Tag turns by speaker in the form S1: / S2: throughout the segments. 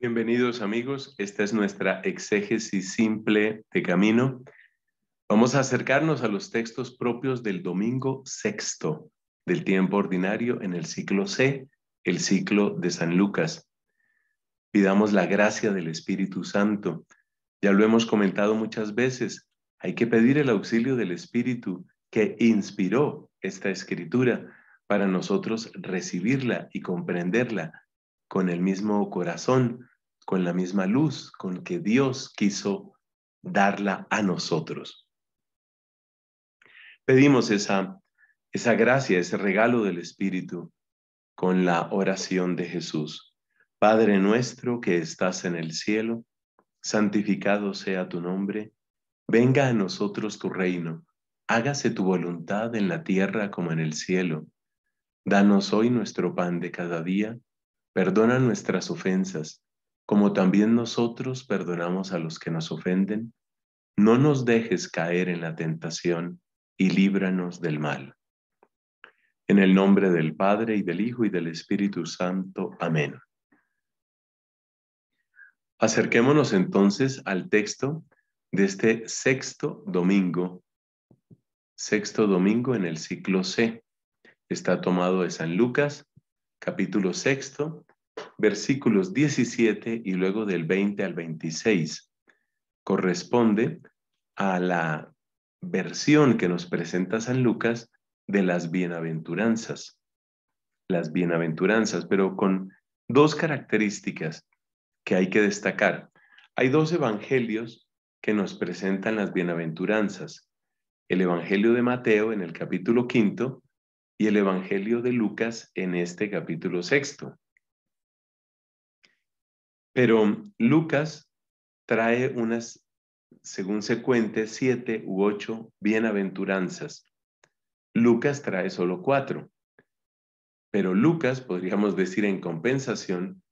S1: Bienvenidos amigos, esta es nuestra exégesis simple de camino. Vamos a acercarnos a los textos propios del domingo sexto del tiempo ordinario en el ciclo C, el ciclo de San Lucas. Pidamos la gracia del Espíritu Santo. Ya lo hemos comentado muchas veces, hay que pedir el auxilio del Espíritu que inspiró esta escritura para nosotros recibirla y comprenderla con el mismo corazón con la misma luz con que Dios quiso darla a nosotros. Pedimos esa, esa gracia, ese regalo del Espíritu con la oración de Jesús. Padre nuestro que estás en el cielo, santificado sea tu nombre, venga a nosotros tu reino, hágase tu voluntad en la tierra como en el cielo. Danos hoy nuestro pan de cada día, perdona nuestras ofensas como también nosotros perdonamos a los que nos ofenden, no nos dejes caer en la tentación y líbranos del mal. En el nombre del Padre y del Hijo y del Espíritu Santo. Amén. Acerquémonos entonces al texto de este sexto domingo, sexto domingo en el ciclo C. Está tomado de San Lucas, capítulo sexto, versículos 17 y luego del 20 al 26. Corresponde a la versión que nos presenta San Lucas de las bienaventuranzas. Las bienaventuranzas, pero con dos características que hay que destacar. Hay dos evangelios que nos presentan las bienaventuranzas. El Evangelio de Mateo en el capítulo quinto y el Evangelio de Lucas en este capítulo sexto. Pero Lucas trae unas, según se cuente, siete u ocho bienaventuranzas. Lucas trae solo cuatro. Pero Lucas, podríamos decir en compensación,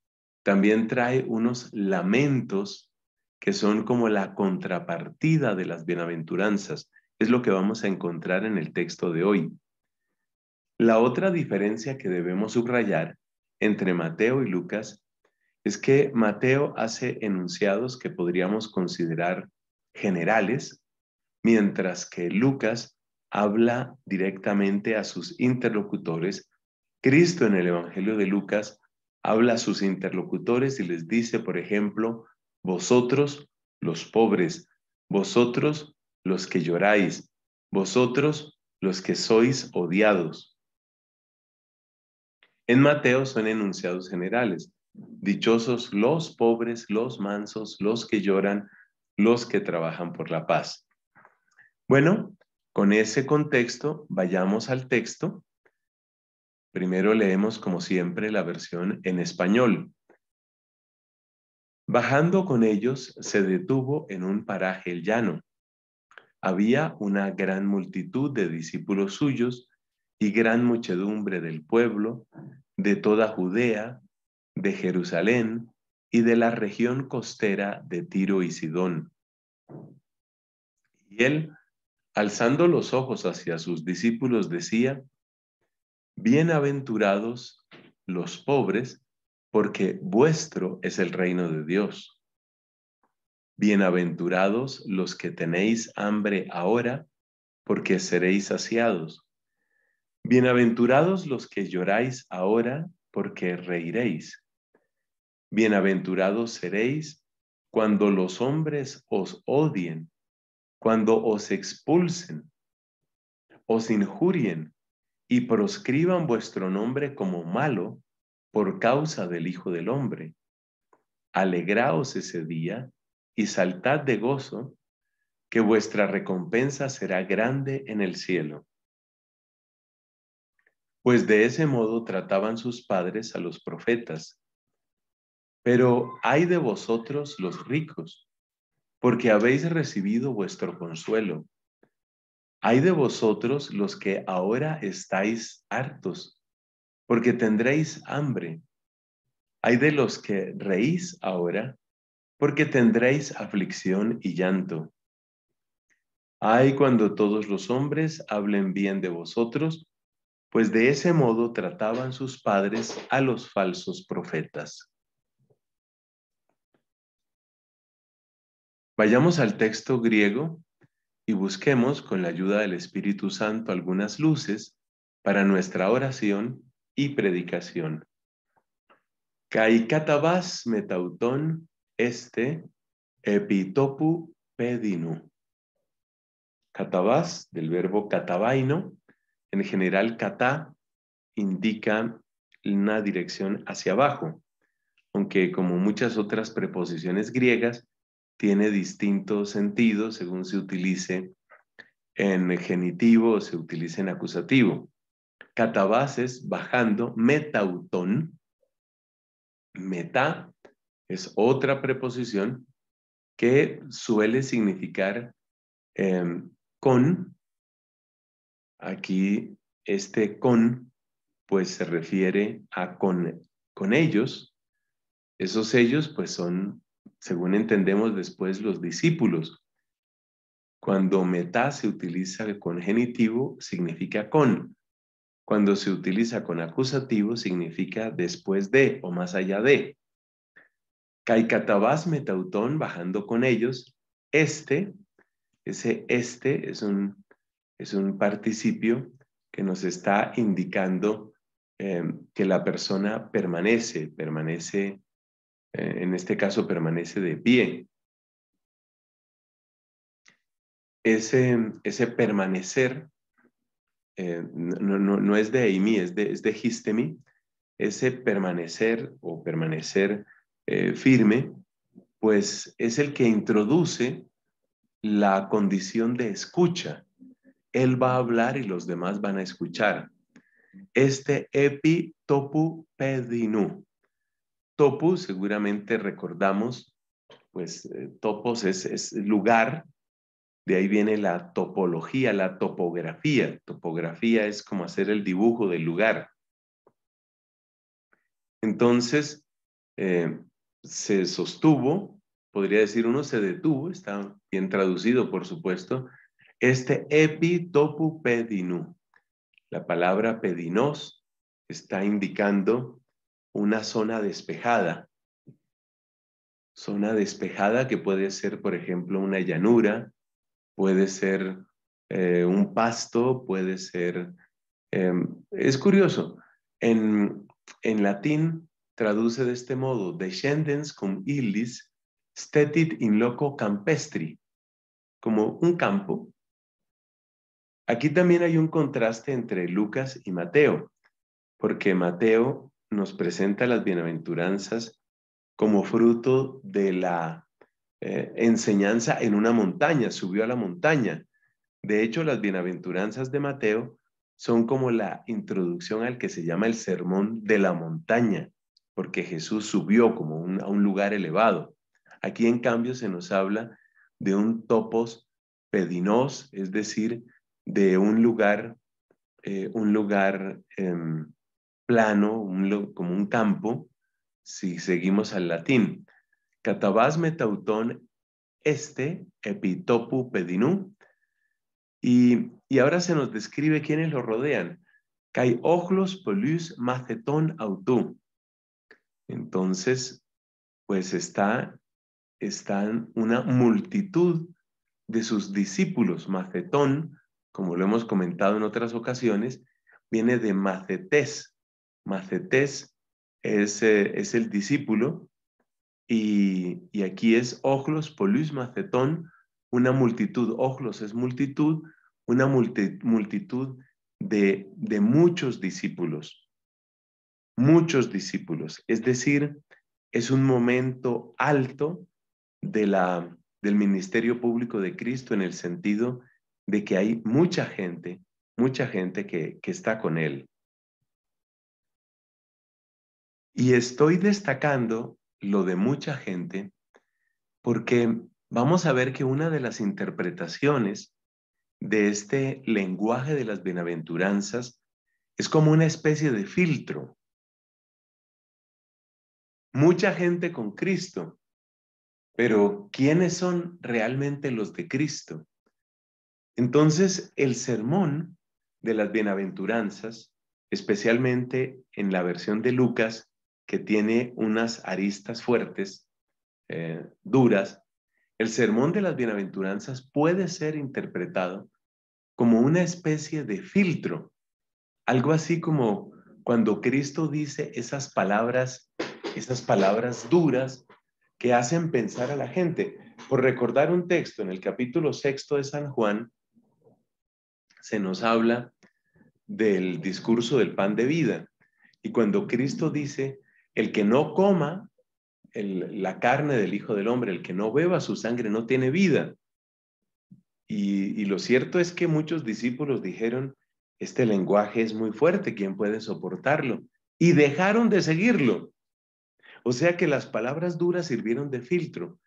S1: también trae unos lamentos que son como la contrapartida de las bienaventuranzas. Es lo que vamos a encontrar en el texto de hoy. La otra diferencia que debemos subrayar entre Mateo y Lucas es que Mateo hace enunciados que podríamos considerar generales, mientras que Lucas habla directamente a sus interlocutores. Cristo en el Evangelio de Lucas habla a sus interlocutores y les dice, por ejemplo, vosotros los pobres, vosotros los que lloráis, vosotros los que sois odiados. En Mateo son enunciados generales, Dichosos los pobres, los mansos, los que lloran, los que trabajan por la paz. Bueno, con ese contexto, vayamos al texto. Primero leemos, como siempre, la versión en español. Bajando con ellos, se detuvo en un paraje llano. Había una gran multitud de discípulos suyos y gran muchedumbre del pueblo, de toda Judea, de Jerusalén y de la región costera de Tiro y Sidón. Y él, alzando los ojos hacia sus discípulos, decía, Bienaventurados los pobres, porque vuestro es el reino de Dios. Bienaventurados los que tenéis hambre ahora, porque seréis saciados. Bienaventurados los que lloráis ahora, porque reiréis. Bienaventurados seréis cuando los hombres os odien, cuando os expulsen, os injurien y proscriban vuestro nombre como malo por causa del Hijo del Hombre. Alegraos ese día y saltad de gozo, que vuestra recompensa será grande en el cielo. Pues de ese modo trataban sus padres a los profetas pero hay de vosotros los ricos, porque habéis recibido vuestro consuelo. Hay de vosotros los que ahora estáis hartos, porque tendréis hambre. Hay de los que reís ahora, porque tendréis aflicción y llanto. Ay cuando todos los hombres hablen bien de vosotros, pues de ese modo trataban sus padres a los falsos profetas. Vayamos al texto griego y busquemos con la ayuda del Espíritu Santo algunas luces para nuestra oración y predicación. katabas metautón este epitopu pedinu. Catabás, del verbo catabaino, en general catá, indica una dirección hacia abajo, aunque como muchas otras preposiciones griegas, tiene distinto sentido según se utilice en genitivo o se utilice en acusativo. Catabases, bajando, metautón. Meta es otra preposición que suele significar em, con. Aquí este con, pues se refiere a con, con ellos. Esos ellos, pues son según entendemos después los discípulos. Cuando meta se utiliza con genitivo, significa con. Cuando se utiliza con acusativo, significa después de o más allá de. Caicatabás metautón, bajando con ellos, este, ese este es un, es un participio que nos está indicando eh, que la persona permanece, permanece eh, en este caso permanece de pie. Ese, permanecer eh, no, es de Eimi, es de, es histemi. Ese permanecer o permanecer eh, firme, pues es el que introduce la condición de escucha. Él va a hablar y los demás van a escuchar. Este epitopu pedinu Topu, seguramente recordamos, pues eh, topos es, lugar, de ahí viene la topología, la topografía. Topografía es como hacer el dibujo del lugar. Entonces, eh, se sostuvo, podría decir uno se detuvo, está bien traducido, por supuesto, este pedinu La palabra pedinos está indicando una zona despejada. Zona despejada que puede ser, por ejemplo, una llanura, puede ser eh, un pasto, puede ser... Em, es curioso, en, en, latín traduce de este modo, descendens cum illis, stetit in loco campestri, como un campo. Aquí también hay un contraste entre Lucas y Mateo, porque Mateo nos presenta las bienaventuranzas como fruto de la eh, enseñanza en una montaña, subió a la montaña. De hecho, las bienaventuranzas de Mateo son como la introducción al que se llama el sermón de la montaña, porque Jesús subió como a un lugar elevado. Aquí, en cambio, se nos habla de un topos pedinos, es decir, de un lugar, eh, un lugar en em, plano, como un campo, si seguimos al latín. Catabás metautón este, epitopu pedinú. Y, ahora se nos describe quiénes lo rodean. Cai oglos polus macetón autú. Entonces, pues está, están una multitud de sus discípulos. Macetón, como lo hemos comentado en otras ocasiones, viene de macetés, Macetés eh, es, el discípulo y, aquí es ojlos, polis macetón, una multitud. Ojlos es multitud, una multitud de, muchos discípulos. Muchos discípulos. Es decir, es un momento alto de la, del ministerio público de Cristo en el sentido de que hay mucha gente, mucha gente que, que está con Él. Y estoy destacando lo de mucha gente porque vamos a ver que una de las interpretaciones de este lenguaje de las bienaventuranzas es como una especie de filtro. Mucha gente con Cristo, pero ¿quiénes son realmente los de Cristo? Entonces, el sermón de las bienaventuranzas, especialmente en la versión de Lucas, que tiene unas aristas fuertes, eh, duras, el sermón de las bienaventuranzas puede ser interpretado como una especie de filtro, algo así como cuando Cristo dice esas palabras, esas palabras duras que hacen pensar a la gente. Por recordar un texto en el capítulo sexto de San Juan, se nos habla del discurso del pan de vida. Y cuando Cristo dice, el que no coma la carne del Hijo del Hombre, el que no beba su sangre, no tiene vida. Y, y lo cierto es que muchos discípulos dijeron, este lenguaje es muy fuerte, ¿quién puede soportarlo? Y dejaron de seguirlo. O sea que las palabras duras sirvieron de filtro.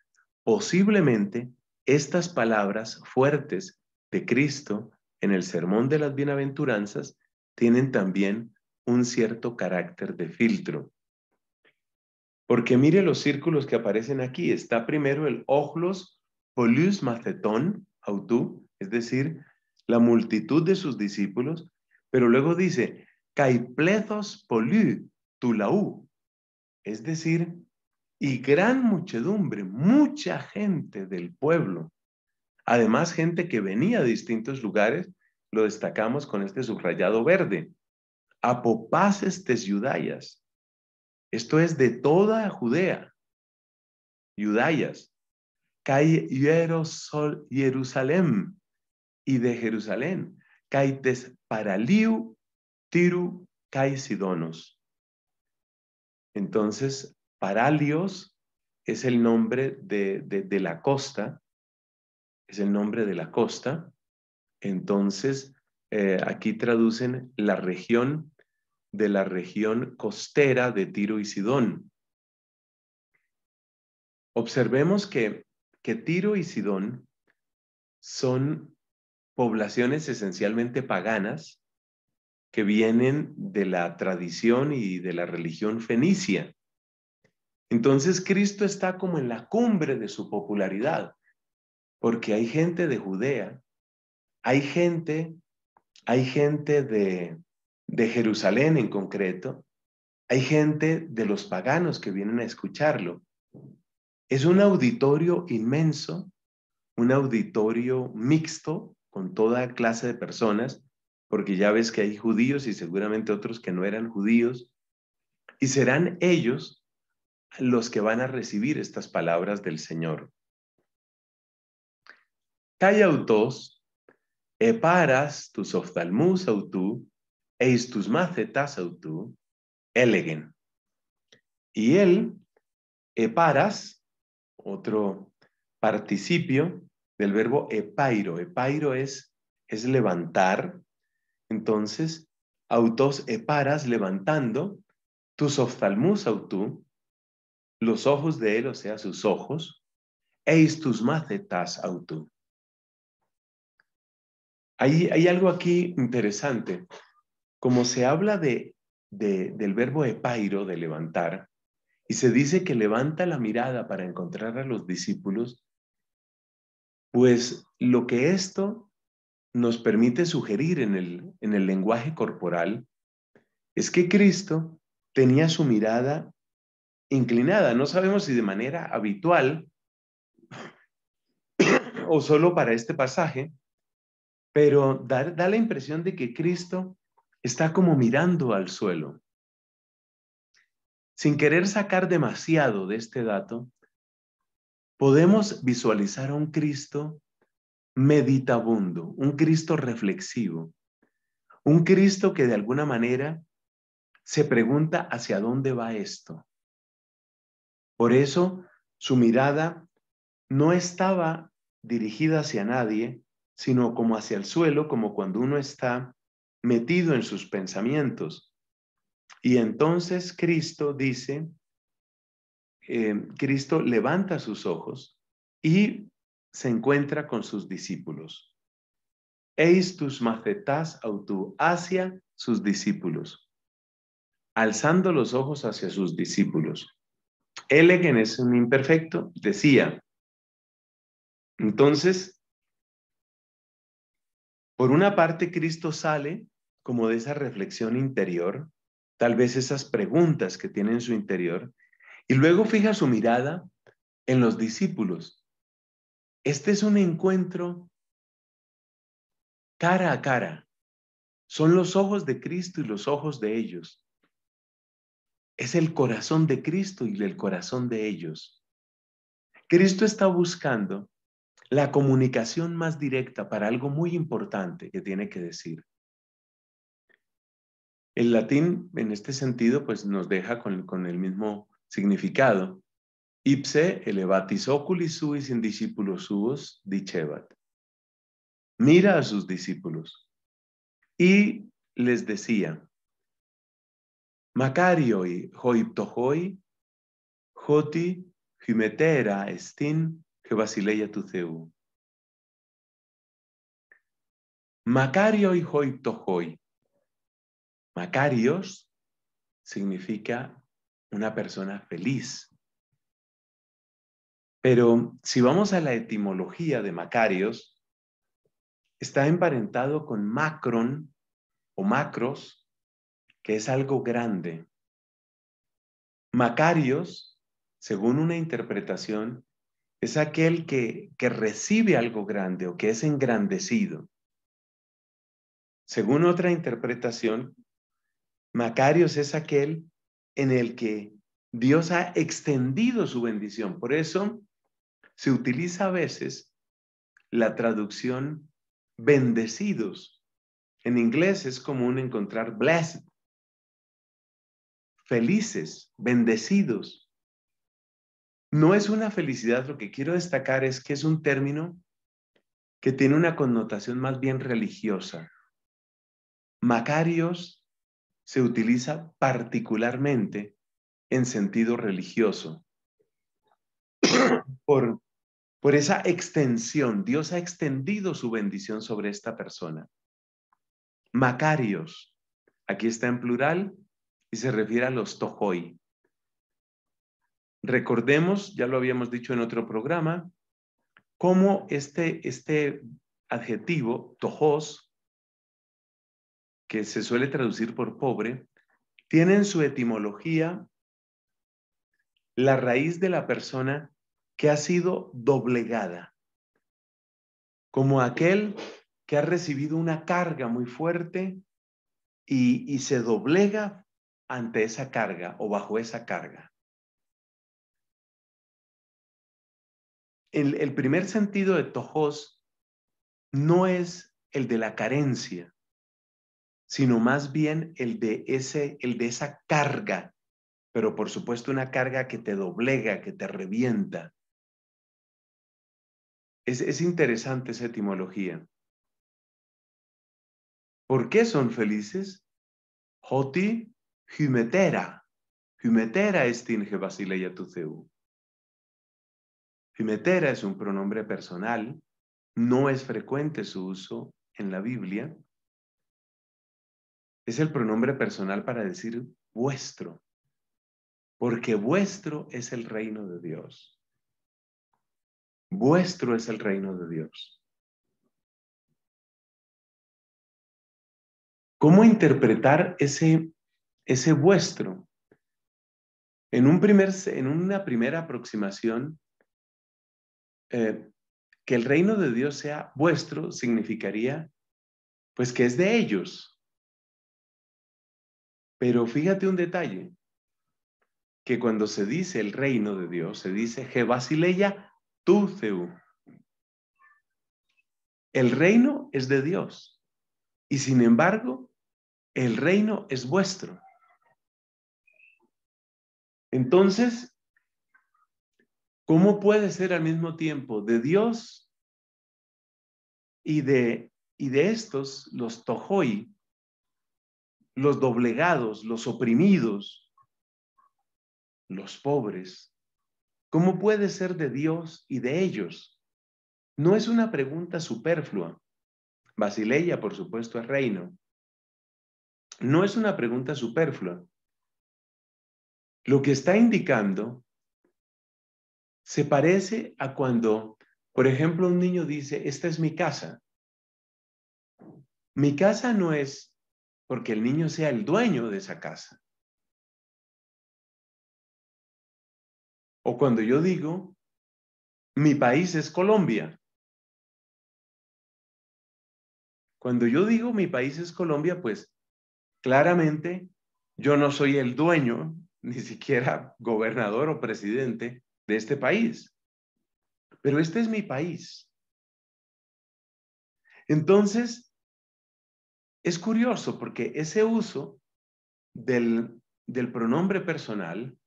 S1: Posiblemente estas palabras fuertes de Cristo en el Sermón de las Bienaventuranzas tienen también un cierto carácter de filtro. Porque mire los círculos que aparecen aquí. Está primero el ojlos polius macetón, autú, es decir, la multitud de sus discípulos, pero luego dice, caiplezos polú tulaú, es decir, y gran muchedumbre, mucha gente del pueblo. Además, gente que venía de distintos lugares, lo destacamos con este subrayado verde. Apopaces yudayas. Esto es de toda Judea, Judayas, Jerusalén y de Jerusalén, caites paraliu, tiru, Sidonos. Entonces, paralios es el nombre de, la costa, es el nombre de la costa. Entonces, eh, aquí traducen la región de la región costera de Tiro y Sidón. Observemos que, que Tiro y Sidón son poblaciones esencialmente paganas que vienen de la tradición y de la religión fenicia. Entonces Cristo está como en la cumbre de su popularidad, porque hay gente de Judea, hay gente, hay gente de, de Jerusalén en concreto, hay gente de los paganos que vienen a escucharlo. Es un auditorio inmenso, un auditorio mixto con toda clase de personas, porque ya ves que hay judíos y seguramente otros que no eran judíos, y serán ellos los que van a recibir estas palabras del Señor. Calla autos, eparas tus oftalmus autú, eistus tus macetas autú elegen. Y él eparas, otro participio del verbo epairo. Epairo es, es levantar. Entonces, autos eparas, levantando, tus oftalmus autú, los ojos de él, o sea, sus ojos, eis tus macetas autú. hay algo aquí interesante. Como se habla del verbo epairo, de levantar, y se dice que levanta la mirada para encontrar a los discípulos, pues lo que esto nos permite sugerir en el, lenguaje corporal es que Cristo tenía su mirada inclinada. No sabemos si de manera habitual o solo para este pasaje, pero da la impresión de que Cristo está como mirando al suelo. Sin querer sacar demasiado de este dato, podemos visualizar a un Cristo meditabundo, un Cristo reflexivo, un Cristo que de alguna manera se pregunta hacia dónde va esto. Por eso su mirada no estaba dirigida hacia nadie, sino como hacia el suelo, como cuando uno está metido en sus pensamientos. Y entonces Cristo dice, eh, Cristo levanta sus ojos y se encuentra con sus discípulos. Eis tus macetas autu hacia sus discípulos, alzando los ojos hacia sus discípulos. Él, que es un imperfecto, decía, entonces, por una parte Cristo sale como de esa reflexión interior, tal vez esas preguntas que tiene en su interior, y luego fija su mirada en los discípulos. Este es un encuentro cara a cara. Son los ojos de Cristo y los ojos de ellos. Es el corazón de Cristo y el corazón de ellos. Cristo está buscando la comunicación más directa para algo muy importante que tiene que decir. El latín, en este sentido, pues nos deja con, el mismo significado. Ipse elevatis oculis suis in discípulos suos dicebat.
S2: Mira a sus discípulos. Y les decía, Macarioi hoiptohoi,
S1: hoti hymetera estin que basileia tuceu. Macarioi hoi, Macarios significa una persona feliz. Pero si vamos a la etimología de Macarios, está emparentado con Macron o Macros, que es algo grande. Macarios, según una interpretación, es aquel que, que recibe algo grande o que es engrandecido. Según otra interpretación, Macarios es aquel en el que Dios ha extendido su bendición. Por eso se utiliza a veces la traducción bendecidos. En inglés es común encontrar blessed, felices, bendecidos. No es una felicidad, lo que quiero destacar es que es un término que tiene una connotación más bien religiosa. Macarios se utiliza particularmente en sentido religioso. Por, por esa extensión, Dios ha extendido su bendición sobre esta persona. Macarios, aquí está en plural y se refiere a los tojoi. Recordemos, ya lo habíamos dicho en otro programa, cómo este, este adjetivo, tojos, que se suele traducir por pobre, tiene en su etimología la raíz de la persona que ha sido doblegada, como aquel que ha recibido una carga muy fuerte y, se doblega ante esa carga o bajo esa carga.
S2: El, el primer sentido de tojos no es el de la carencia, sino más
S1: bien el de, ese, el de esa carga, pero por supuesto una carga que te
S2: doblega, que te revienta. Es, interesante esa etimología. ¿Por qué son felices?
S1: Hoti hymetera. Hymetera estinge basileia es un pronombre personal, no es frecuente su uso en la Biblia, es el pronombre personal para decir vuestro, porque vuestro
S2: es el reino de Dios. Vuestro es el reino de Dios. ¿Cómo interpretar ese, ese vuestro? En, un primer, en
S1: una primera aproximación, eh, que el reino de Dios sea vuestro significaría pues que es de ellos, pero fíjate un detalle, que cuando se dice el reino de Dios, se dice Jebasileia El reino es de Dios y sin embargo el reino es vuestro. Entonces, ¿cómo puede ser al mismo tiempo de Dios y de, y de estos, los Tohoi, los doblegados, los oprimidos, los pobres? ¿Cómo puede ser de Dios y de ellos? No es una pregunta superflua. Basileia, por supuesto, es reino. No es una pregunta superflua. Lo que está indicando se parece a cuando, por ejemplo, un niño dice,
S2: esta es mi casa. Mi casa no es porque el niño sea el dueño de esa casa. O cuando yo digo, mi país es Colombia. Cuando yo digo mi país es Colombia, pues
S1: claramente yo no soy el dueño, ni siquiera gobernador o presidente de este país. Pero este es mi país.
S2: Entonces, es curioso porque ese uso del, pronombre personal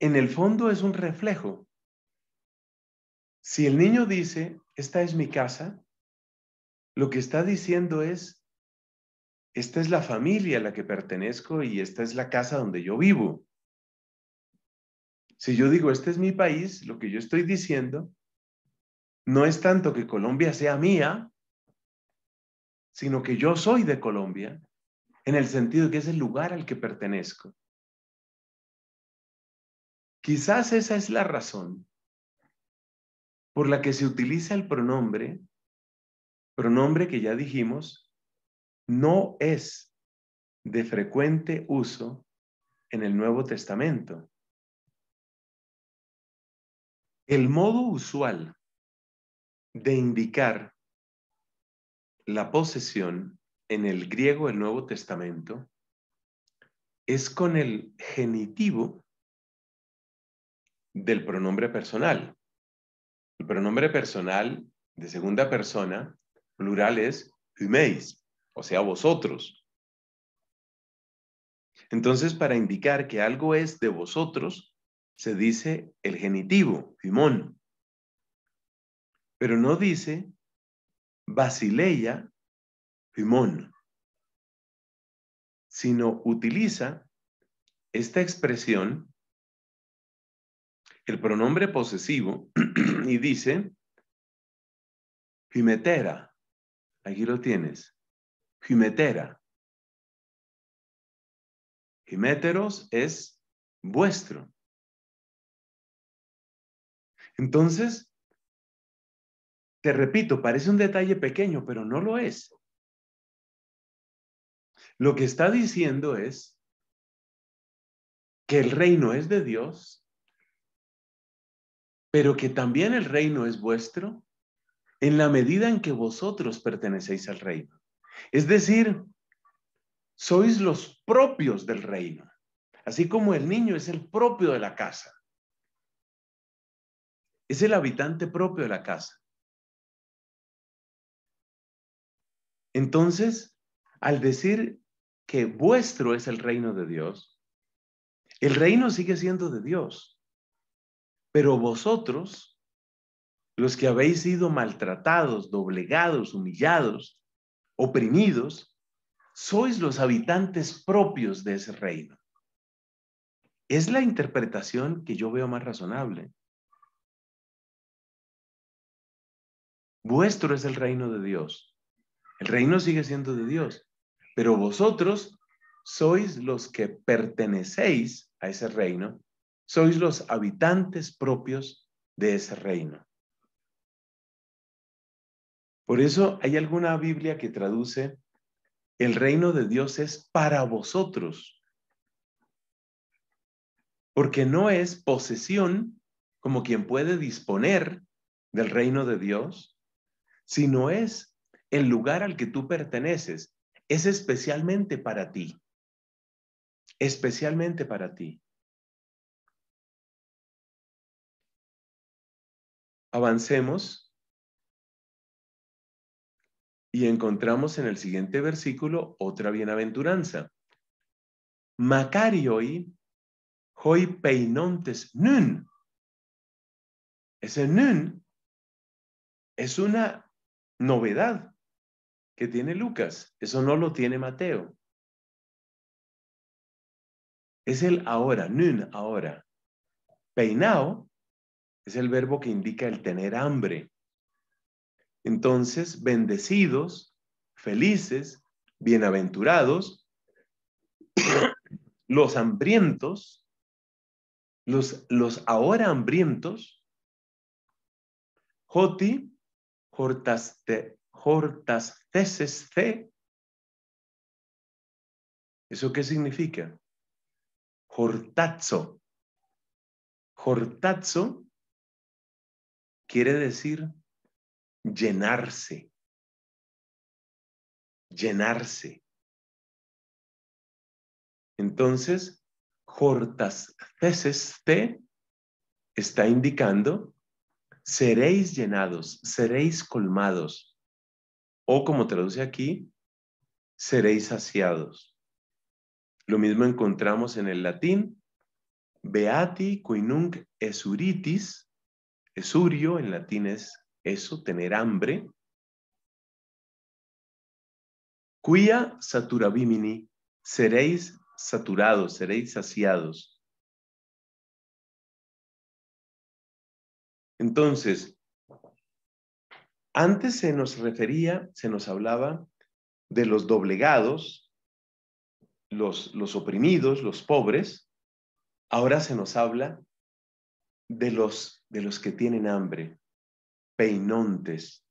S2: en el fondo es un reflejo.
S1: Si el niño dice, esta es mi casa, lo que está diciendo es, esta es la familia a la que pertenezco y esta es la casa donde yo vivo. Si yo digo, este es mi país, lo que yo estoy diciendo no es tanto que Colombia sea mía, sino que
S2: yo soy de Colombia, en el sentido que es el lugar al que pertenezco. Quizás esa es la razón por la que se utiliza el pronombre, pronombre que ya dijimos,
S1: no es de frecuente uso en el Nuevo
S2: Testamento. El modo usual de indicar la posesión
S1: en el griego del Nuevo Testamento es con el genitivo del pronombre personal. El pronombre personal de segunda persona plural es humeis, o sea, vosotros. Entonces, para indicar que algo es de vosotros, se dice el genitivo, Simón. Pero no dice Basileia Fimón. sino utiliza esta expresión, el pronombre posesivo, y dice,
S2: Jimetera. aquí lo tienes, Jimetera. Fimeteros es vuestro. Entonces, te repito, parece un detalle pequeño, pero no lo es. Lo que está diciendo es que el reino es de Dios, pero que también el reino
S1: es vuestro en la medida en que vosotros pertenecéis al reino. Es decir, sois los propios del reino, así como el
S2: niño es el propio de la casa. Es el habitante propio de la casa. Entonces, al decir que vuestro es el reino de Dios,
S1: el reino sigue siendo de Dios, pero vosotros, los que habéis sido maltratados, doblegados, humillados, oprimidos, sois los habitantes propios de ese reino. Es la interpretación que yo veo más razonable. Vuestro es el reino de Dios. El reino sigue siendo de Dios, pero vosotros sois los que pertenecéis a ese reino, sois los habitantes propios de ese reino. Por eso hay alguna Biblia que traduce, el reino de Dios es para vosotros, porque no es posesión como quien puede disponer del reino de Dios, sino es el lugar al que tú perteneces
S2: es especialmente para ti. Especialmente para ti. Avancemos y encontramos en el siguiente
S1: versículo otra bienaventuranza. Macarioi
S2: hoi peinontes nun. Ese nun es una novedad que tiene Lucas. Eso no lo tiene Mateo. Es el ahora,
S1: nun, ahora. Peinao es el verbo que indica el tener hambre. Entonces, bendecidos, felices, bienaventurados, los hambrientos, los, los ahora hambrientos,
S2: Joti, hortaste, hortas ¿Eso qué significa? Hortazo. Hortazo quiere decir llenarse. Llenarse. Entonces, hortas
S1: está indicando, seréis llenados, seréis colmados. O como traduce aquí, seréis saciados. Lo mismo encontramos en el latín, beati nunc esuritis, esurio en latín es eso, tener hambre,
S2: Cuia saturabimini, seréis saturados, seréis saciados. Entonces, antes se nos refería, se nos hablaba de los
S1: doblegados, los, oprimidos, los pobres.
S2: Ahora se nos habla de los, de los que tienen hambre, peinontes.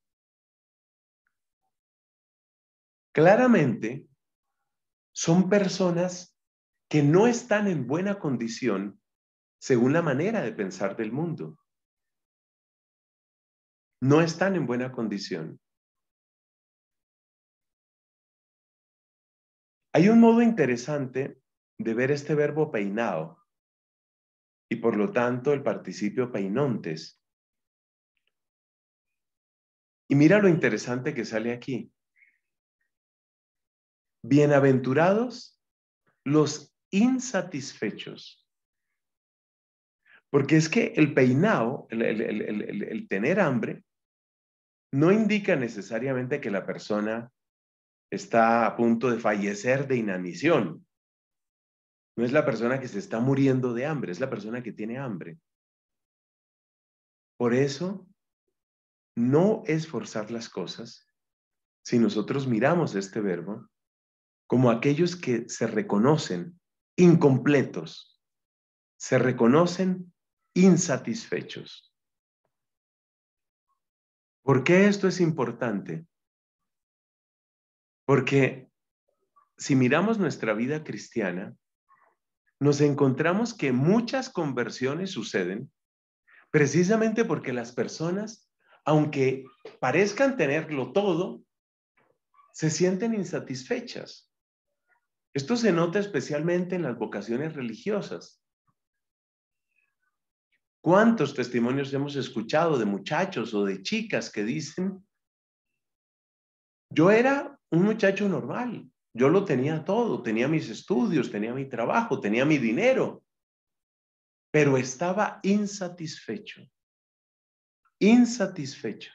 S1: Claramente, son personas que no están en buena
S2: condición según la manera de pensar del mundo no están en buena condición. Hay un modo interesante de ver este verbo peinado
S1: y por lo tanto el participio peinontes. Y mira lo interesante que sale aquí. Bienaventurados los insatisfechos. Porque es que el peinado, el, el tener hambre, no indica necesariamente que la persona está a punto de fallecer de inanición. No es la persona que se está muriendo de hambre, es la persona que tiene hambre. Por eso, no es forzar las cosas si nosotros miramos este verbo como aquellos que se reconocen incompletos,
S2: se reconocen insatisfechos. ¿Por qué esto es importante? Porque
S1: si miramos nuestra vida cristiana, nos encontramos que muchas conversiones suceden precisamente porque las personas, aunque parezcan tenerlo todo, se sienten insatisfechas. Esto se nota especialmente en las vocaciones religiosas. ¿Cuántos testimonios hemos escuchado de muchachos o de chicas que dicen, yo era un muchacho normal, yo lo tenía todo, tenía mis estudios, tenía mi trabajo, tenía mi dinero, pero estaba insatisfecho, insatisfecho.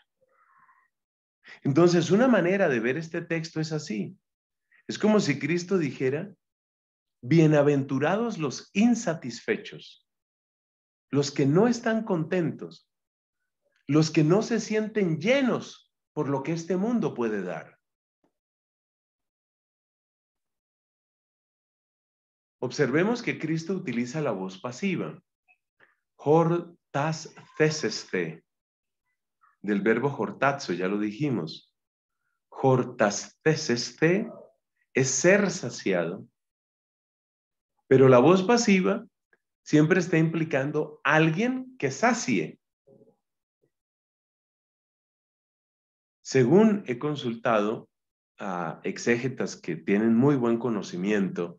S1: Entonces, una manera de ver este texto es así. Es como si Cristo dijera, bienaventurados los insatisfechos, los que no están contentos, los que no
S2: se sienten llenos por lo que este mundo puede dar. Observemos que Cristo utiliza la
S1: voz pasiva. Hortas ceseste, del verbo jortazo, ya lo dijimos. Hortas ceseste es ser saciado. Pero la voz pasiva siempre está implicando alguien que sacie. Según he consultado a exégetas que tienen muy buen conocimiento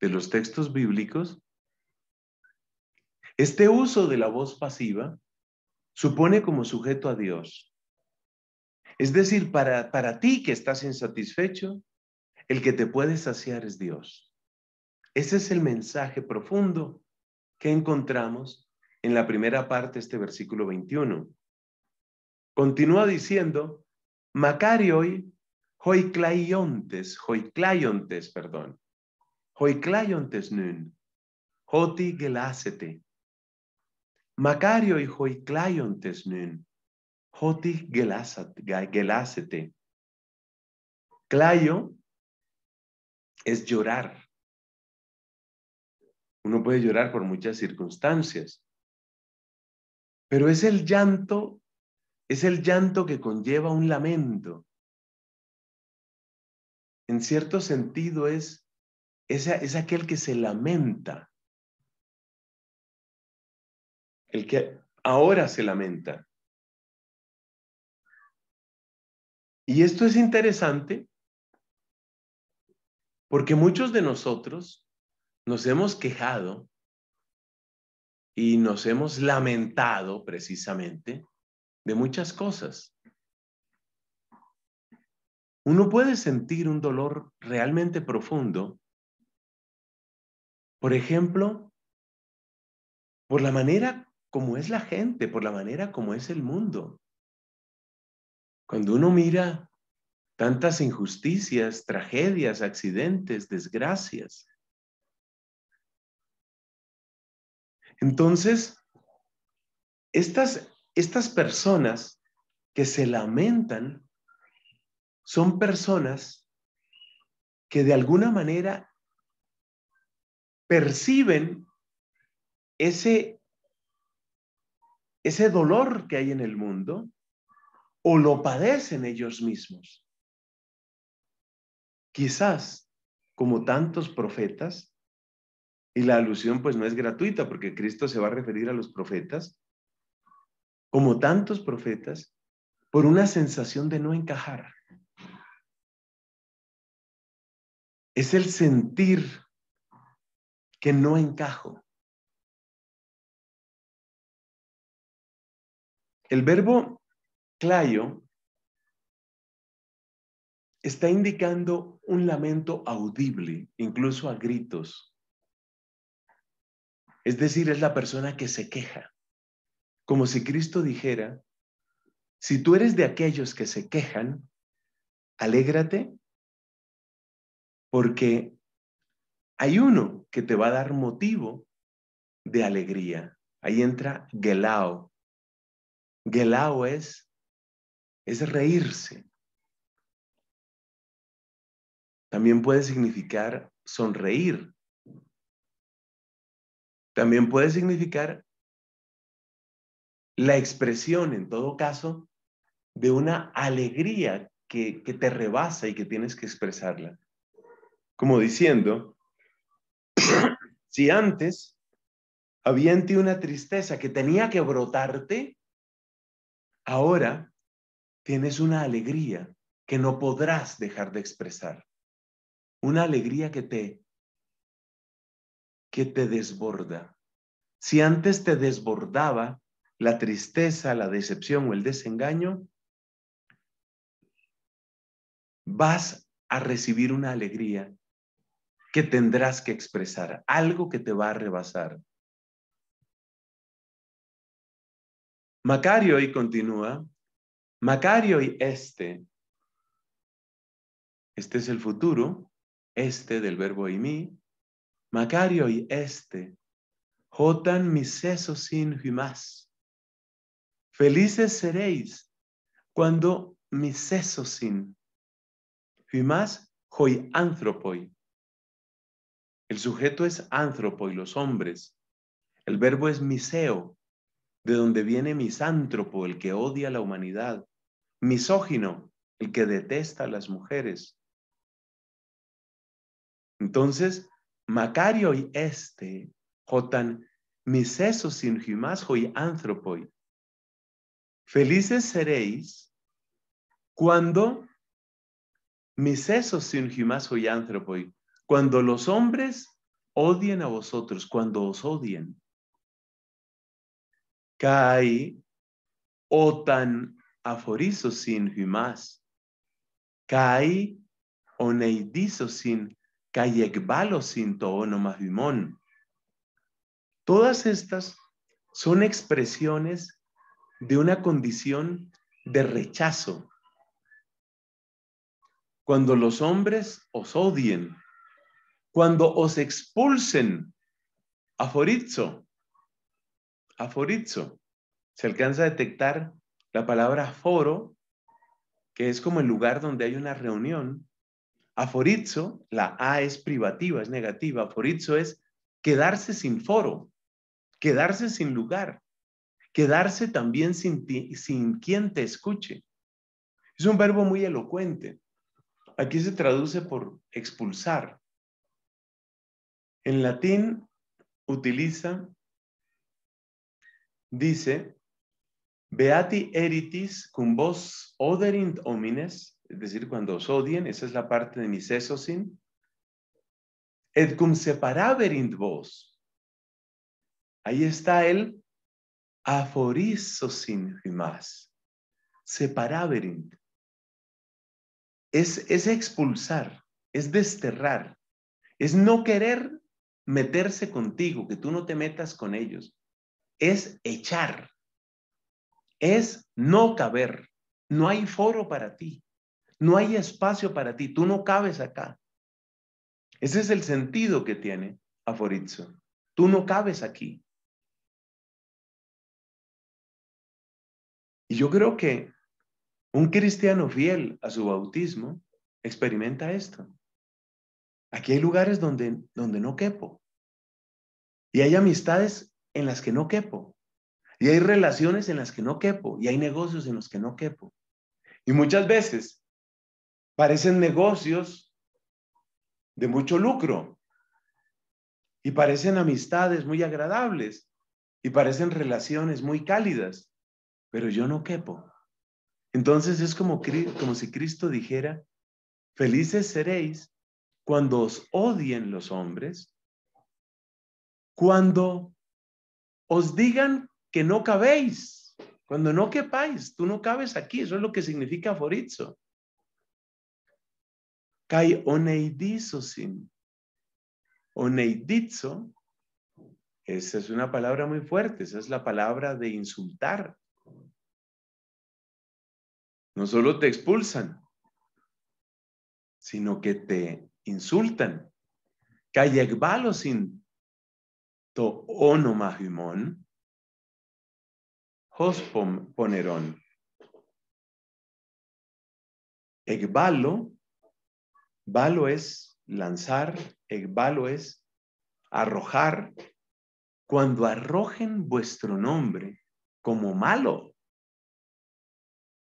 S1: de los textos bíblicos, este uso de la voz pasiva supone como sujeto a Dios. Es decir, para, para ti que estás insatisfecho, el que te puede saciar es Dios. Ese es el mensaje profundo que encontramos en la primera parte de este versículo 21. Continúa diciendo, Macario Macarioi, hoiclaiontes, hoiclaiontes, perdón, hoiclaiontes nun, hoti Macario Macarioi, hoiclaiontes nun,
S2: hoti gelasete Clayo es llorar. Uno puede llorar por muchas circunstancias, pero es el llanto, es el llanto que conlleva un lamento. En
S1: cierto sentido es, es, es aquel que se lamenta,
S2: el que ahora se lamenta. Y esto es interesante porque muchos de nosotros nos hemos quejado
S1: y nos hemos lamentado precisamente de muchas cosas. Uno puede sentir un dolor realmente profundo, por ejemplo, por la manera como es la gente, por la manera como es el mundo.
S2: Cuando uno mira tantas injusticias, tragedias, accidentes, desgracias,
S1: Entonces, estas, estas personas que se lamentan son personas que de alguna manera perciben ese, ese dolor que hay en el mundo o lo padecen ellos mismos. Quizás, como tantos profetas, y la alusión pues no es gratuita porque Cristo se va a referir a los profetas, como tantos profetas,
S2: por una sensación de no encajar. Es el sentir que no encajo. El verbo clayo está indicando un lamento audible, incluso a gritos.
S1: Es decir, es la persona que se queja. Como si Cristo dijera, si tú eres de aquellos que se quejan, alégrate porque hay uno que te va a dar motivo
S2: de alegría. Ahí entra gelao. Gelao es, es reírse. También puede significar sonreír,
S1: también puede significar la expresión, en todo caso, de una alegría que, que te rebasa y que tienes que expresarla. Como diciendo, si antes había en ti una tristeza que tenía que brotarte, ahora tienes una alegría que no podrás dejar de expresar. Una alegría que te que te desborda. Si antes te desbordaba la tristeza, la decepción o el desengaño, vas a recibir una alegría que tendrás que expresar, algo que te va a rebasar.
S2: Macario y continúa, Macario y este, este es el futuro,
S1: este del verbo y mí, Macario y este, jotan mis sesos sin Felices seréis cuando mis sesos sin más hoi antropoi. El sujeto es y los hombres. El verbo es miseo, de donde viene misántropo, el que odia a la humanidad. Misógino, el que detesta a las mujeres. Entonces, Macario y este, jotan misesos sin jimas y anthropoi. Felices seréis cuando miseso sin jimas y anthropoi, cuando los hombres odien a vosotros, cuando os odien. Kai otan oh aforizo sin jimas. Kai oneidizo sin Todas estas son expresiones de una condición de rechazo. Cuando los hombres os odien, cuando os expulsen, aforizo, aforizo, se alcanza a detectar la palabra foro, que es como el lugar donde hay una reunión, Aforizo, la A es privativa, es negativa. Aforizo es quedarse sin foro, quedarse sin lugar, quedarse también sin, sin quien te escuche. Es un verbo muy elocuente. Aquí se traduce por expulsar. En latín utiliza, dice, beati eritis cum vos oderint homines, es decir, cuando os odien, esa es la parte de misesosin. Et cum separaverint vos. Ahí está el aforisosin más. Separaverint. Es, es expulsar, es desterrar, es no querer meterse contigo, que tú no te metas con ellos. Es echar, es no caber, no hay foro para ti. No hay espacio para ti, tú no cabes acá.
S2: Ese es el sentido que tiene aforizo. Tú no cabes aquí. Y yo creo que un cristiano fiel a su bautismo experimenta esto.
S1: Aquí hay lugares donde, donde no quepo. Y hay amistades en las que no quepo. Y hay relaciones en las que no quepo. Y hay negocios en los que no quepo. Y muchas veces parecen negocios de mucho lucro y parecen amistades muy agradables y parecen relaciones muy cálidas, pero yo no quepo. Entonces es como, como si Cristo dijera, felices seréis cuando os odien los hombres, cuando os digan que no cabéis, cuando no quepáis, tú no cabes aquí, eso es lo que significa forizo kai sin Oneidizo, esa es una palabra muy fuerte, esa es la palabra de insultar. No solo te expulsan, sino que te insultan. sin to
S2: onomahimon. hospom poneron. Ekbalo. Valo
S1: es lanzar, eh, valo es arrojar. Cuando
S2: arrojen vuestro nombre como malo,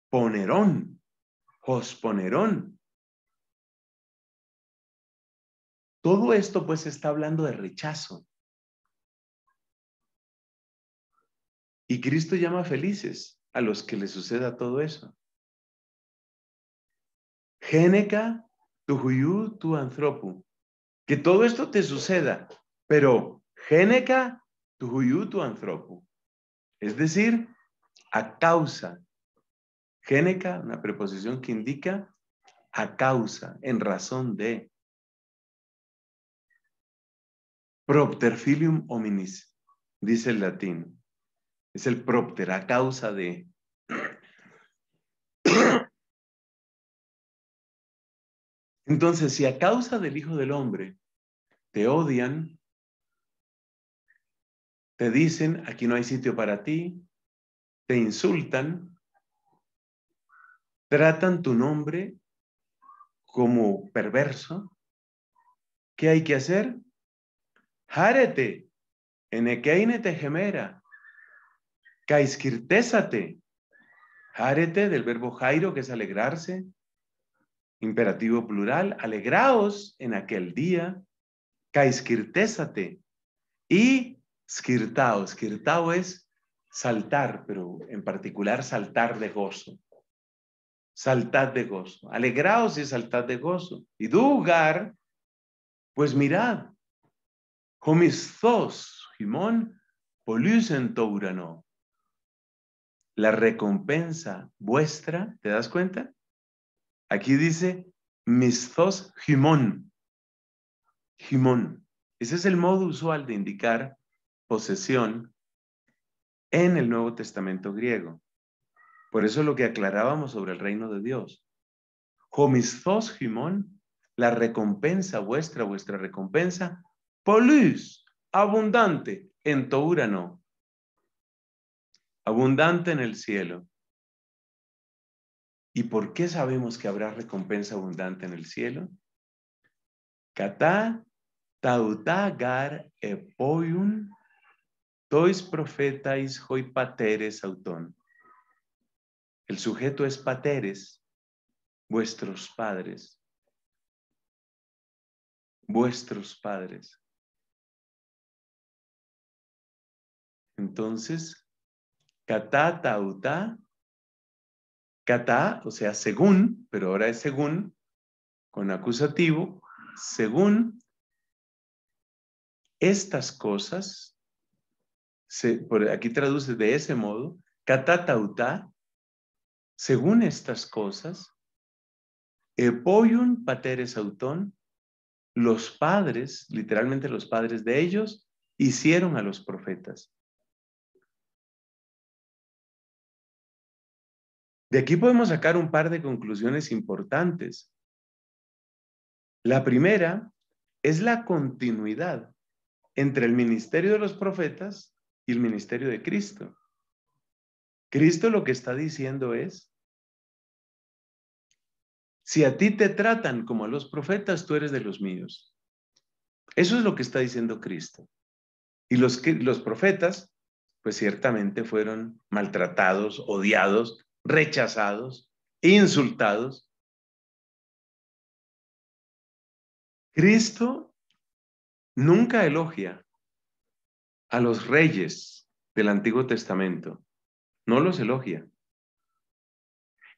S2: ponerón, ponerón. Todo esto pues está hablando de rechazo. Y Cristo llama felices a los que le suceda todo eso. Géneca
S1: tu huyú, tu antropo, Que todo esto te suceda, pero geneca, tu huyú, tu antropo, Es decir, a causa. Geneca, una preposición que indica a causa, en razón de. Propter filium hominis, dice el latín. Es el propter, a causa de.
S2: Entonces, si a causa del Hijo del Hombre te odian,
S1: te dicen, aquí no hay sitio para ti, te insultan, tratan tu nombre como perverso, ¿qué hay que hacer? Járete, te gemera, kaiskirtésate, Járete del verbo jairo, que es alegrarse, Imperativo plural, alegraos en aquel día, caisquirtésate y skirtaos. Skirtao es saltar, pero en particular saltar de gozo. Saltad de gozo. Alegraos y saltad de gozo. Y dugar, pues mirad, homistos, Jimón, polusentourano. urano. La recompensa vuestra, ¿te das cuenta? Aquí dice misthos himón. Himón. Ese es el modo usual de indicar posesión en el Nuevo Testamento griego. Por eso es lo que aclarábamos sobre el reino de Dios. Homisthos himón, la recompensa vuestra, vuestra recompensa, polus, abundante en no, abundante en el cielo. ¿Y por qué sabemos que habrá recompensa abundante en el cielo? Catá tautagar epoyun. tois profetais hoi pateres autón. El sujeto
S2: es pateres, vuestros padres. Vuestros padres. Entonces, catá tauta
S1: Kata, o sea, según, pero ahora es según, con acusativo, según estas cosas, por aquí traduce de ese modo, tautá, según estas cosas, epoyun pateres autón,
S2: los padres, literalmente los padres de ellos, hicieron a los profetas. De aquí podemos sacar un par de conclusiones importantes. La
S1: primera es la continuidad entre el ministerio de los profetas y el ministerio de Cristo. Cristo lo que está diciendo es, si a ti te tratan como a los profetas, tú eres de los míos. Eso es lo que está diciendo Cristo. Y los, los profetas, pues ciertamente fueron maltratados, odiados rechazados,
S2: insultados. Cristo nunca elogia a los
S1: reyes del Antiguo Testamento, no los elogia.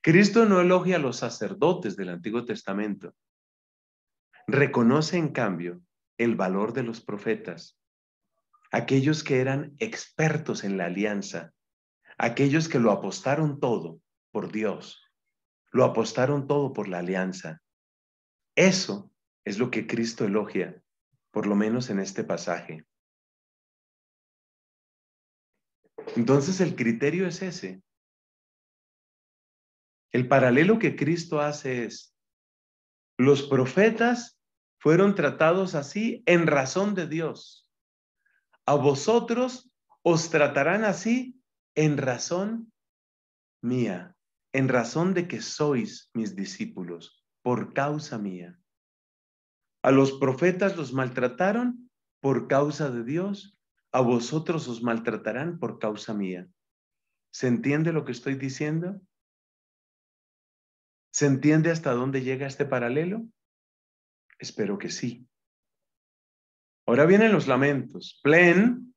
S1: Cristo no elogia a los sacerdotes del Antiguo Testamento. Reconoce, en cambio, el valor de los profetas, aquellos que eran expertos en la alianza, aquellos que lo apostaron todo por Dios, lo apostaron todo por la alianza. Eso es lo
S2: que Cristo elogia, por lo menos en este pasaje. Entonces el criterio es ese. El paralelo que Cristo hace es, los profetas
S1: fueron tratados así en razón de Dios. A vosotros os tratarán así en razón mía, en razón de que sois mis discípulos, por causa mía. A los profetas los maltrataron por causa de Dios, a vosotros os maltratarán por causa mía. ¿Se entiende lo que estoy diciendo? ¿Se entiende hasta dónde llega este paralelo? Espero
S2: que sí. Ahora vienen los lamentos. Plen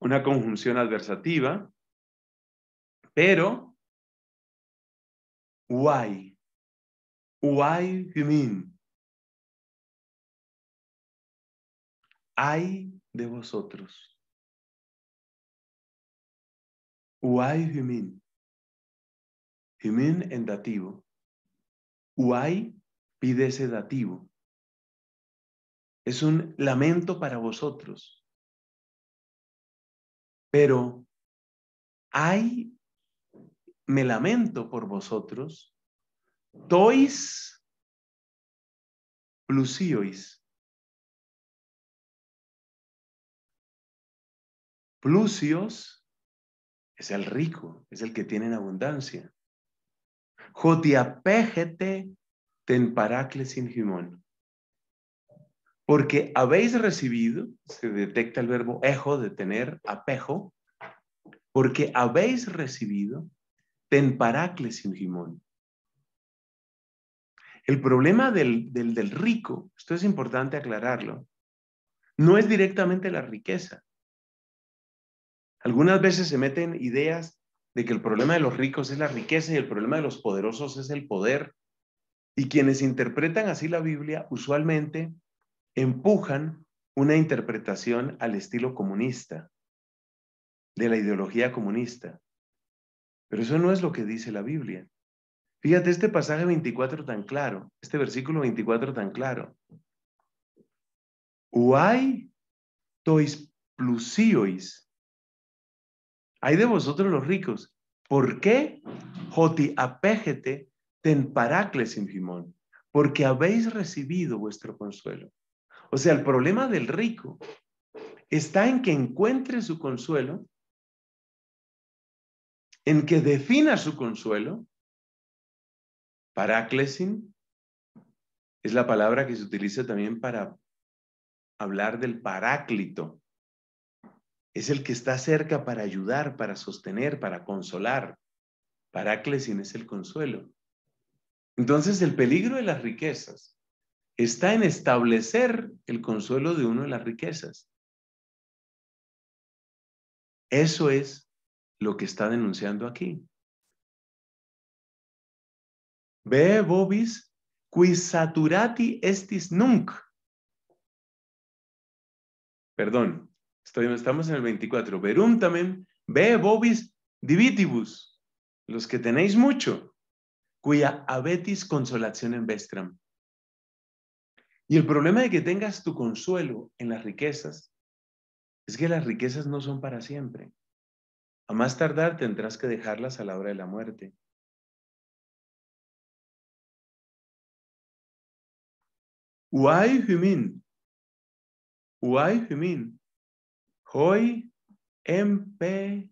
S2: una conjunción adversativa, pero why, why you hay de vosotros. Why you mean, en dativo. Why pide ese dativo. Es un lamento para vosotros. Pero hay, me lamento por vosotros, tois plusiois. Plusios es el rico, es el que tiene en abundancia.
S1: Jotiapegete ten paracles sin porque habéis recibido, se detecta el verbo ejo, de tener apejo, porque habéis recibido ten paracles jimón. El problema del, del, del rico, esto es importante aclararlo, no es directamente la riqueza. Algunas veces se meten ideas de que el problema de los ricos es la riqueza y el problema de los poderosos es el poder. Y quienes interpretan así la Biblia usualmente empujan una interpretación al estilo comunista, de la ideología comunista. Pero eso no es lo que dice la Biblia. Fíjate este pasaje 24 tan claro, este versículo 24 tan claro. Uai tois plusiois. Hay de vosotros los ricos. ¿Por qué? Joti ten paracles en Porque habéis recibido vuestro consuelo. O sea, el problema del rico está en que encuentre
S2: su consuelo, en que defina su consuelo. Paráclesin es la palabra que se utiliza también para hablar del paráclito.
S1: Es el que está cerca para ayudar, para sostener, para consolar. Paráclesin es el consuelo. Entonces, el peligro de las riquezas está en
S2: establecer el consuelo de uno de las riquezas. Eso es lo que está denunciando aquí. Ve bobis qui saturati estis nunc. Perdón, estamos en el
S1: 24. Verum también, ve bobis divitibus, los que tenéis mucho, cuya abetis consolación en vestram. Y el problema de que tengas tu consuelo en las riquezas es que las riquezas no
S2: son para siempre. A más tardar tendrás que dejarlas a la hora de la muerte. Why Why Hoy
S1: empe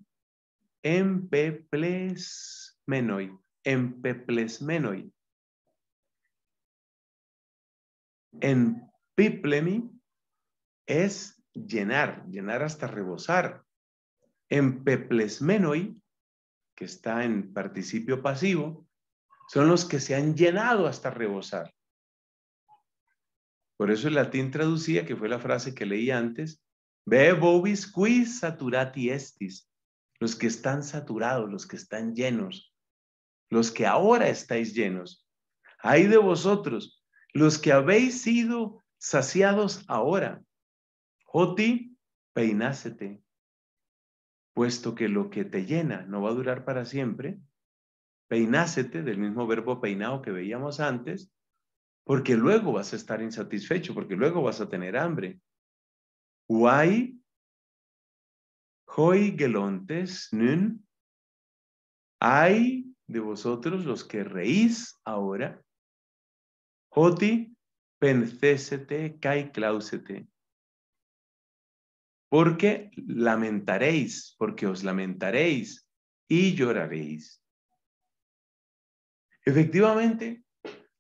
S1: empeplesmenoy. En piplemi es llenar, llenar hasta rebosar. En peplesmenoi, que está en participio pasivo, son los que se han llenado hasta rebosar. Por eso el latín traducía, que fue la frase que leí antes, ve bobis qui saturati estis, los que están saturados, los que están llenos, los que ahora estáis llenos. Hay de vosotros los que habéis sido saciados ahora, Joti, oh peinácete, puesto que lo que te llena no va a durar para siempre, peinácete, del mismo verbo peinado que veíamos antes, porque luego vas a estar
S2: insatisfecho, porque luego vas a tener hambre. Uai, Hoy, gelontes nun, hay de
S1: vosotros los que reís ahora, Oti pensésete, kai clausete. Porque lamentaréis, porque os lamentaréis y lloraréis. Efectivamente,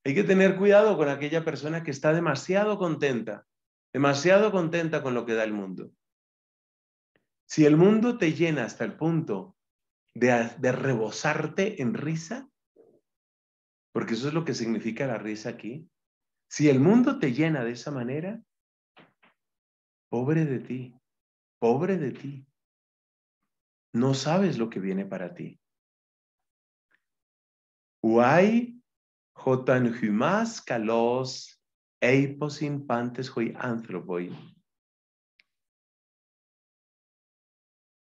S1: hay que tener cuidado con aquella persona que está demasiado contenta, demasiado contenta con lo que da el mundo. Si el mundo te llena hasta el punto de, de rebosarte en risa, porque eso es lo que significa la risa aquí. Si el mundo te llena de esa manera, pobre de ti, pobre de ti. No sabes lo que viene para ti. Uai jotan kalos eiposin
S2: pantes Hoy. anthropoi.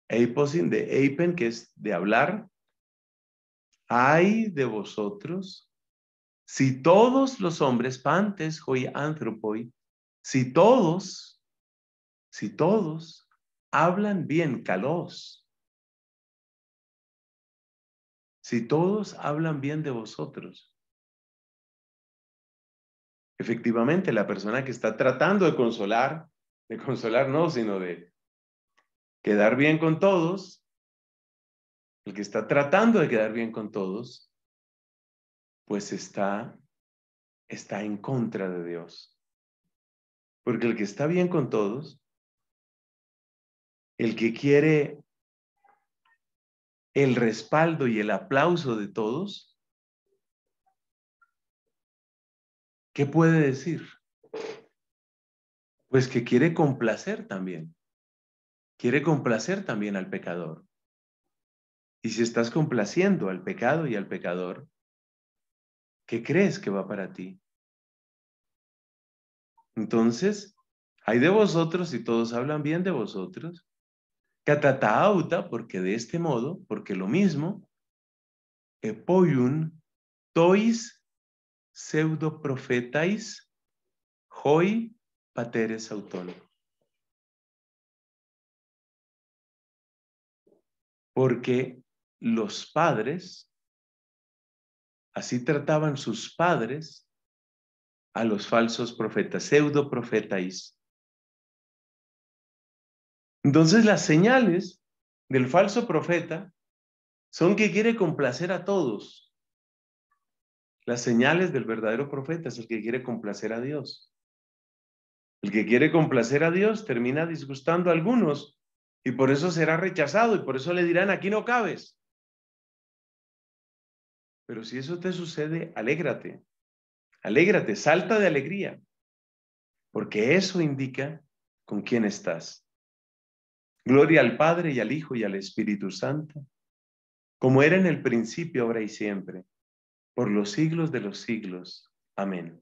S2: Eiposin de eipen, que es de hablar. Hay
S1: de vosotros si todos los hombres, pantes, hoy anthropoi,
S2: si todos, si todos hablan bien, calos, si todos hablan bien de vosotros. Efectivamente, la
S1: persona que está tratando de consolar, de consolar no, sino de quedar bien con todos, el que está tratando de quedar bien con todos,
S2: pues está, está en contra de Dios. Porque el que está bien con todos, el que
S1: quiere el respaldo y el aplauso de todos,
S2: ¿qué puede decir? Pues que quiere complacer también. Quiere complacer
S1: también al pecador. Y si estás complaciendo al pecado y al pecador, ¿Qué crees que va para ti. Entonces, hay de vosotros, y todos hablan bien de vosotros, catatauta, porque de este modo, porque lo mismo, epoyun
S2: tois pseudoprofetais hoi pateres autólogo. Porque los padres Así trataban sus padres a los falsos profetas, pseudo profetas. Entonces las
S1: señales del falso profeta son que quiere complacer a todos. Las señales del verdadero profeta es el que quiere complacer a Dios. El que quiere complacer a Dios termina disgustando a algunos y por eso será rechazado y por eso le dirán, aquí no cabes. Pero si eso te sucede, alégrate. Alégrate, salta de alegría. Porque eso indica con quién estás. Gloria al Padre y al Hijo y al Espíritu Santo, como era en el principio, ahora y siempre,
S2: por los siglos de los siglos. Amén.